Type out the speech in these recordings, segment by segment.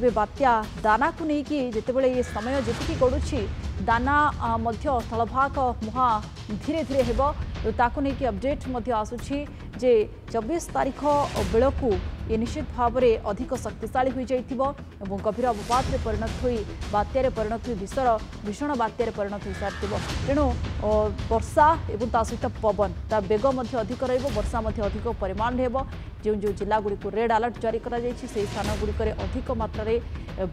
ତେବେ ବାତ୍ୟା ଦାନାକୁ ନେଇକି ଯେତେବେଳେ ଏ ସମୟ ଯେତିକି ଗଡ଼ୁଛି ଦାନା ମଧ୍ୟ ସ୍ଥଳଭାଗ ମୁହାଁ ଧୀରେ ଧୀରେ ହେବ ତାକୁ ନେଇକି ଅପଡେଟ୍ ମଧ୍ୟ ଆସୁଛି ଯେ ଚବିଶ ତାରିଖ ବେଳକୁ ଏ ନିଶ୍ଚିତ ଭାବରେ ଅଧିକ ଶକ୍ତିଶାଳୀ ହୋଇଯାଇଥିବ ଏବଂ ଗଭୀର ଅବପାତରେ ପରିଣତ ହୋଇ ବାତ୍ୟାରେ ପରିଣତ ହୋଇ ବିଶ୍ୱର ଭୀଷଣ ବାତ୍ୟାରେ ପରିଣତ ହୋଇସାରିଥିବ ତେଣୁ ବର୍ଷା ଏବଂ ତା ସହିତ ପବନ ତା ବେଗ ମଧ୍ୟ ଅଧିକ ରହିବ ବର୍ଷା ମଧ୍ୟ ଅଧିକ ପରିମାଣରେ ହେବ ଯେଉଁ ଯେଉଁ ଜିଲ୍ଲାଗୁଡ଼ିକୁ ରେଡ୍ ଆଲର୍ଟ ଜାରି କରାଯାଇଛି ସେହି ସ୍ଥାନଗୁଡ଼ିକରେ ଅଧିକ ମାତ୍ରାରେ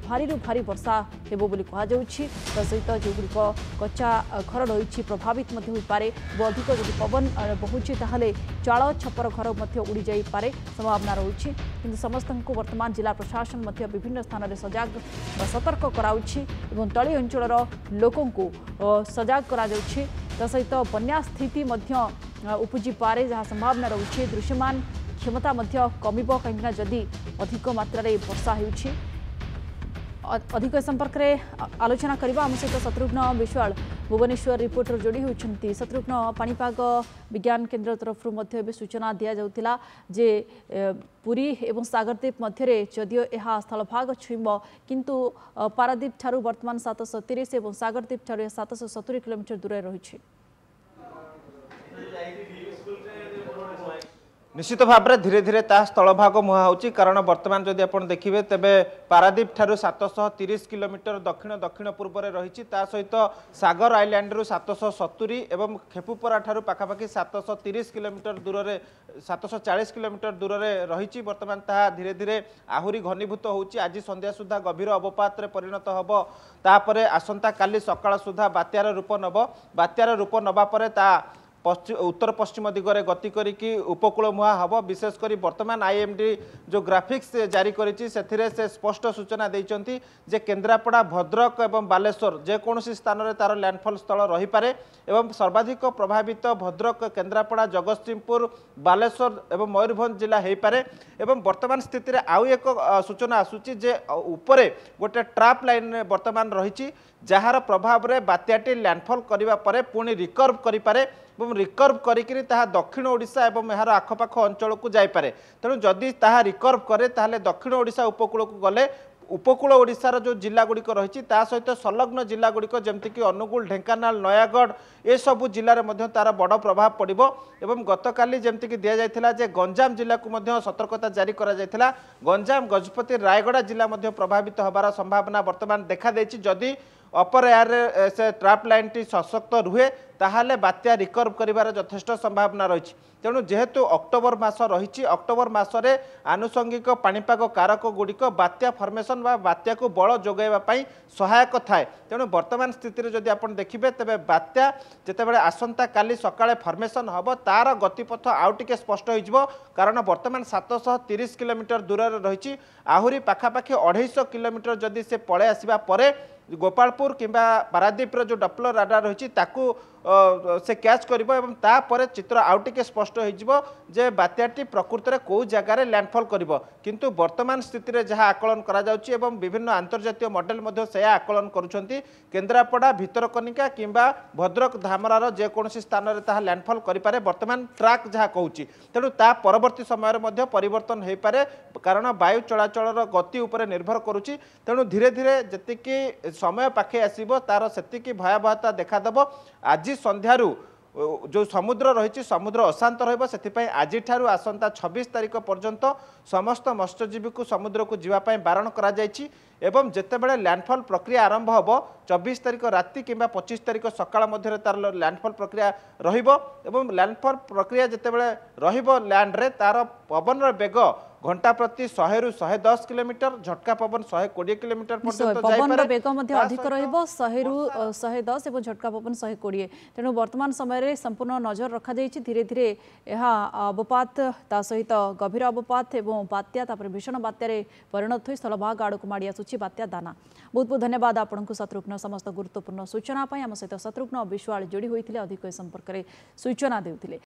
ଭାରିରୁ ଭାରି ବର୍ଷା ହେବ ବୋଲି କୁହାଯାଉଛି ତା ସହିତ ଯେଉଁ कचा घर रह प्रभावितपे अधिक पवन बहुछ ता छपर घर उडिजाइप सम्भावना रहेछ त्यो समस्तमा जिल्ला प्रशासन विभिन्न स्थानले सजग सतर्क गराउँछ तल अञ्चल लोक सजग गराउँछ त सहित बन्यास्थिति उप जहाँ सम्भावना रहेछ दृश्यमान क्षमता मध्य कमि अधिक मत्रै वर्षा हेर्छु अधिक सम्पर्क आलोचना शत्रुघ विश्वाल भुवनेश्वर रिपोर्टर जोडी हुन्छ शत्रुघ्न विज्ञान केन्द्र तरफ्रुपे सूचना दि पुर सगरदीप स्थलभग छुइम्ब कि पारादीपूर्व बर्तमान सतशति सगरदी ठुलो सतश सतुरी किलोमिटर दूरे ନିଶ୍ଚିତ ଭାବରେ ଧୀରେ ଧୀରେ ତାହା ସ୍ଥଳଭାଗ ମୁହାଁ ହେଉଛି କାରଣ ବର୍ତ୍ତମାନ ଯଦି ଆପଣ ଦେଖିବେ ତେବେ ପାରାଦୀପ ଠାରୁ ସାତଶହ ତିରିଶ କିଲୋମିଟର ଦକ୍ଷିଣ ଦକ୍ଷିଣ ପୂର୍ବରେ ରହିଛି ତା ସହିତ ସାଗର ଆଇଲ୍ୟାଣ୍ଡରୁ ସାତଶହ ସତୁରି ଏବଂ ଖେପୁପରା ଠାରୁ ପାଖାପାଖି ସାତଶହ ତିରିଶ କିଲୋମିଟର ଦୂରରେ ସାତଶହ ଚାଳିଶ କିଲୋମିଟର ଦୂରରେ ରହିଛି ବର୍ତ୍ତମାନ ତାହା ଧୀରେ ଧୀରେ ଆହୁରି ଘନୀଭୂତ ହେଉଛି ଆଜି ସନ୍ଧ୍ୟା ସୁଦ୍ଧା ଗଭୀର ଅବପାତରେ ପରିଣତ ହେବ ତାପରେ ଆସନ୍ତାକାଲି ସକାଳ ସୁଦ୍ଧା ବାତ୍ୟାର ରୂପ ନେବ ବାତ୍ୟାର ରୂପ ନେବା ପରେ ତାହା উত্তর পশ্চিম দিগরে গতি করিকি উপকূল মুহাঁ হব বিশেষ করে বর্তমান আইএমডি যে গ্রাফিক্স জারি করেছি সেথিরে সে স্পষ্ট সূচনা দিয়েছেন যে কেন্দ্রাপড়া ভদ্রক এবং বালেশ্বর যেকোন স্থানের তার ল্যান্ডফল স্থল রহিপারে এবং সর্বাধিক প্রভাবিত ভদ্রক কেন্দ্রাপড়া জগৎসিংহপুর বালেশ্বর এবং ময়ূরভঞ্জ জেলা হয়েপরে এবং বর্তমান স্থিতিরে আউ এক সূচনা আসুচি যে উপরে গোটে ট্রাপ লাইন বর্তমান রয়েছে যার প্রভাবে বাত্যাটি ল্যান্ডফল করা পরে পুঁ রিকর্ভ করে ଏବଂ ରିକର୍ଭ କରିକିରି ତାହା ଦକ୍ଷିଣ ଓଡ଼ିଶା ଏବଂ ଏହାର ଆଖପାଖ ଅଞ୍ଚଳକୁ ଯାଇପାରେ ତେଣୁ ଯଦି ତାହା ରିକର୍ଭ କରେ ତାହେଲେ ଦକ୍ଷିଣ ଓଡ଼ିଶା ଉପକୂଳକୁ ଗଲେ ଉପକୂଳ ଓଡ଼ିଶାର ଯେଉଁ ଜିଲ୍ଲାଗୁଡ଼ିକ ରହିଛି ତା ସହିତ ସଂଲଗ୍ନ ଜିଲ୍ଲାଗୁଡ଼ିକ ଯେମିତିକି ଅନୁଗୁଳ ଢେଙ୍କାନାଳ ନୟାଗଡ଼ ଏସବୁ ଜିଲ୍ଲାରେ ମଧ୍ୟ ତାର ବଡ଼ ପ୍ରଭାବ ପଡ଼ିବ ଏବଂ ଗତକାଲି ଯେମିତିକି ଦିଆଯାଇଥିଲା ଯେ ଗଞ୍ଜାମ ଜିଲ୍ଲାକୁ ମଧ୍ୟ ସତର୍କତା ଜାରି କରାଯାଇଥିଲା ଗଞ୍ଜାମ ଗଜପତି ରାୟଗଡ଼ା ଜିଲ୍ଲା ମଧ୍ୟ ପ୍ରଭାବିତ ହେବାର ସମ୍ଭାବନା ବର୍ତ୍ତମାନ ଦେଖାଦେଇଛି ଯଦି অপর এয়ার সে ট্রাপ লাইনটি সশক্ত রুহে তাহলে বাত্যা রিকর্ভ করিবার যথেষ্ট সম্ভাবনা রয়েছে তেমন যেহেতু অক্টোবর মাস রয়েছে অক্টোবর মাসরে আনুষঙ্গিক পাপাগ কারক গুড়িক বাত্যা ফর্মেসন বা বাত্যাকে বল যোগাইবা সহায়ক থাকে তেমন বর্তমান স্থিতিরে যদি আপনার দেখবে তবে বাত্যা যেতবে আসন্তকালি সকালে ফর্মেসন হব তার গতিপথ আউ টিকে স্পষ্ট হয়ে যাব কারণ বর্তমান সাতশহ তিরিশ কিলোমিটর দূরের রয়েছে আহরি পাখাপাখি অঢ়াইশ কিলোমিটর যদি সে পড়ে আসবা পরে ଗୋପାଳପୁର କିମ୍ବା ପାରାଦ୍ୱୀପର ଯେଉଁ ଡପ୍ଲର ରାଡାର ରହିଛି ତାକୁ ସେ କ୍ୟାଚ୍ କରିବ ଏବଂ ତାପରେ ଚିତ୍ର ଆଉ ଟିକେ ସ୍ପଷ୍ଟ ହୋଇଯିବ ଯେ ବାତ୍ୟାଟି ପ୍ରକୃତରେ କେଉଁ ଜାଗାରେ ଲ୍ୟାଣ୍ଡଫଲ୍ କରିବ କିନ୍ତୁ ବର୍ତ୍ତମାନ ସ୍ଥିତିରେ ଯାହା ଆକଳନ କରାଯାଉଛି ଏବଂ ବିଭିନ୍ନ ଆନ୍ତର୍ଜାତୀୟ ମଡେଲ ମଧ୍ୟ ସେୟା ଆକଳନ କରୁଛନ୍ତି କେନ୍ଦ୍ରାପଡ଼ା ଭିତରକନିକା କିମ୍ବା ଭଦ୍ରକ ଧାମରାର ଯେକୌଣସି ସ୍ଥାନରେ ତାହା ଲ୍ୟାଣ୍ଡଫଲ୍ କରିପାରେ ବର୍ତ୍ତମାନ ଟ୍ରାକ୍ ଯାହା କହୁଛି ତେଣୁ ତା ପରବର୍ତ୍ତୀ ସମୟରେ ମଧ୍ୟ ପରିବର୍ତ୍ତନ ହୋଇପାରେ କାରଣ ବାୟୁ ଚଳାଚଳର ଗତି ଉପରେ ନିର୍ଭର କରୁଛି ତେଣୁ ଧୀରେ ଧୀରେ ଯେତିକି ସମୟ ପାଖେଇ ଆସିବ ତାର ସେତିକି ଭୟାବହତା ଦେଖାଦେବ ଆଜି ସନ୍ଧ୍ୟାରୁ ଯେଉଁ ସମୁଦ୍ର ରହିଛି ସମୁଦ୍ର ଅଶାନ୍ତ ରହିବ ସେଥିପାଇଁ ଆଜିଠାରୁ ଆସନ୍ତା ଛବିଶ ତାରିଖ ପର୍ଯ୍ୟନ୍ତ ସମସ୍ତ ମତ୍ସ୍ୟଜୀବୀକୁ ସମୁଦ୍ରକୁ ଯିବା ପାଇଁ ବାରଣ କରାଯାଇଛି ଏବଂ ଯେତେବେଳେ ଲ୍ୟାଣ୍ଡଫଲ୍ ପ୍ରକ୍ରିୟା ଆରମ୍ଭ ହେବ ଚବିଶ ତାରିଖ ରାତି କିମ୍ବା ପଚିଶ ତାରିଖ ସକାଳ ମଧ୍ୟରେ ତା'ର ଲ୍ୟାଣ୍ଡଫଲ୍ ପ୍ରକ୍ରିୟା ରହିବ ଏବଂ ଲ୍ୟାଣ୍ଡଫଲ୍ ପ୍ରକ୍ରିୟା ଯେତେବେଳେ ରହିବ ଲ୍ୟାଣ୍ଡରେ ତା'ର ପବନର ବେଗ ঘন্টা প্রতি শহে রু শহে দশ কিলোমিটর ঝটকা পবন শহে কোড়িয়ে কিলোমিটর পবনর বেগ অধিক রহব শহে রু শহে দশ এবং ঝটকা পবন শহে কোড়িয়ে তেমন বর্তমান সময়ের সম্পূর্ণ নজর রখাযাই ধীরে ধীরে এহা অবপাত তা সহিত গভীর অবপাত এবং বাত্যা তাপরে ভীষণ বাত্যার পরিণত হয়ে স্থলভাগ আড়ক মাড়ি আসুচি বাত্যা দানা বহুত বহুত ধন্যবাদ আপনার শত্রুঘ্ন সমস্ত গুরুত্বপূর্ণ সূচনা আম সহ শত্রুঘ্ন বিশাল যোড়ি হয়েছে অধিক এ সম্পর্কের সূচনা দেউলে